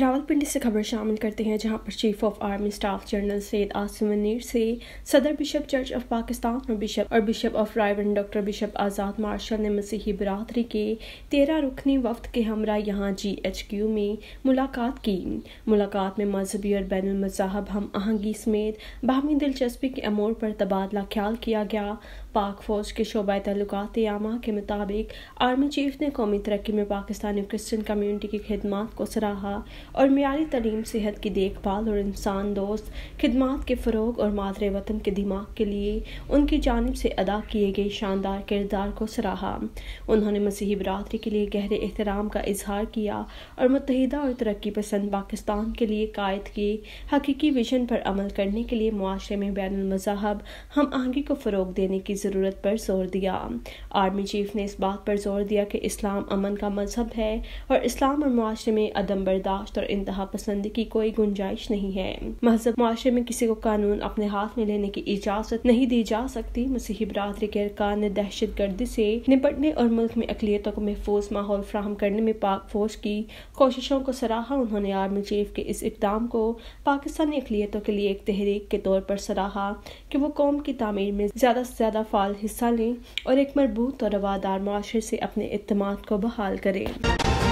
रावलपिंडी से खबर शामिल करते हैं जहां पर chief of army staff general Syed Asim Munir से सदर बिशप चर्च ऑफ पाकिस्तान और बिशप और bishop of Raiwind doctor bishop Azad Marshall ने मसीही बरदरी के तेरह रुकनी वफ्त के हमरा यहां जी एच क्यू में मुलाकात की मुलाकात में मजहबी और बैन मजाहब हम आहंगी समेत बाहमी दिलचस्पी के अमोर पर तबादला ख्याल किया गया पाक फौज के शोबा तल्लत यामा के मुताबिक आर्मी चीफ ने कौमी तरक्की में पाकिस्तानी क्रिश्चन कम्यूनिटी की खदमात को सराहा और मीरी तरीम सेहत की देखभाल और इंसान दोस्त खदमात के फ़रोग और मादरे वतन के दिमाग के लिए उनकी जानब से अदा किए गए शानदार किरदार को सराहा उन्होंने मसीही बरदरी के लिए गहरे एहतराम का इजहार किया और मतहदा और तरक्की पसंद पाकिस्तान के लिए कायद के हकीकी विजन पर अमल करने के लिए माशरे में बैन मज़ाहब हम आहंगी को फ़रोग देने की ज़रूरत पर जोर दिया आर्मी चीफ ने इस बात पर जोर दिया कि इस्लाम अमन का मजहब है और इस्लाम और माशरे में अदम बर्दाश्त साख्त और इंतहा पसंदी की कोई गुंजाइश नहीं है महजब माशरे में किसी को कानून अपने हाथ में लेने की इजाजत नहीं दी जा सकती मसीही बरदरी के अरकान ने दहशत गर्दी से निपटने और मुल्क में अकलीतों को महफूज माहौल फ्राहम करने में पाक फौज की कोशिशों को सराहा उन्होंने आर्मी चीफ के इस इकदाम को पाकिस्तानी अकलीतों के लिए एक तहरीक के तौर पर सराहा कि वो कौम की तमीर में ज्यादा से ज्यादा फाल हिस्सा लें और एक मरबूत और रवादार माशरे से अपने अतमाद को बहाल करें